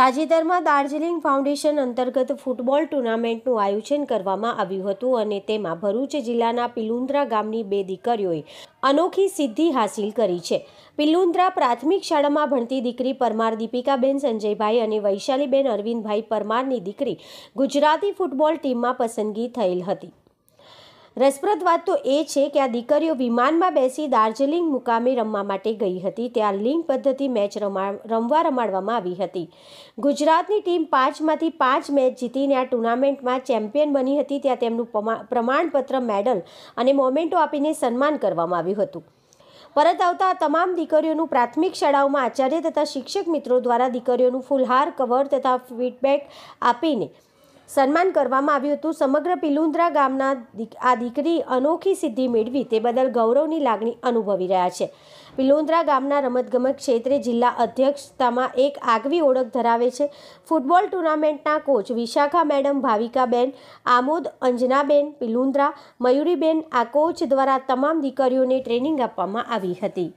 તાજેતરમાં દાર્જિલિંગ ફાઉન્ડેશન અંતર્ગત ફૂટબોલ ટુર્નામેન્ટનું આયોજન કરવામાં આવ્યું હતું અને તેમાં ભરૂચ જિલ્લાના પિલુંદ્રા ગામની બે દીકરીઓએ અનોખી સિદ્ધિ હાંસિલ કરી છે પિલુંદ્રા પ્રાથમિક શાળામાં ભણતી દીકરી પરમાર દીપિકાબેન સંજયભાઈ અને વૈશાલીબેન અરવિંદભાઈ પરમારની દીકરી ગુજરાતી ફૂટબોલ ટીમમાં પસંદગી થયેલ હતી રસપ્રદ વાત તો એ છે કે આ દીકરીઓ વિમાનમાં બેસી દાર્જિલિંગ મુકામે રમવા માટે ગઈ હતી ત્યાં લિંગ પદ્ધતિ મેચ રમવા રમાડવામાં આવી હતી ગુજરાતની ટીમ પાંચમાંથી પાંચ મેચ જીતીને આ ટુર્નામેન્ટમાં ચેમ્પિયન બની હતી ત્યાં તેમનું પ્રમાણપત્ર મેડલ અને મોમેન્ટો આપીને સન્માન કરવામાં આવ્યું હતું પરત આવતા તમામ દીકરીઓનું પ્રાથમિક શાળાઓમાં આચાર્ય તથા શિક્ષક મિત્રો દ્વારા દીકરીઓનું ફૂલહાર કવર તથા ફીડબેક આપીને સન્માન કરવામાં આવ્યું હતું સમગ્ર પિલુંદ્રા ગામના આ દીકરી અનોખી સિદ્ધિ મેળવી તે બદલ ગૌરવની લાગણી અનુભવી રહ્યા છે પિલુંદ્રા ગામના રમતગમત ક્ષેત્રે જિલ્લા અધ્યક્ષતામાં એક આગવી ઓળખ ધરાવે છે ફૂટબોલ ટુર્નામેન્ટના કોચ વિશાખા મેડમ ભાવિકાબેન આમોદ અંજનાબેન પિલુંદ્રા મયુરીબેન આ કોચ દ્વારા તમામ દીકરીઓને ટ્રેનિંગ આપવામાં આવી હતી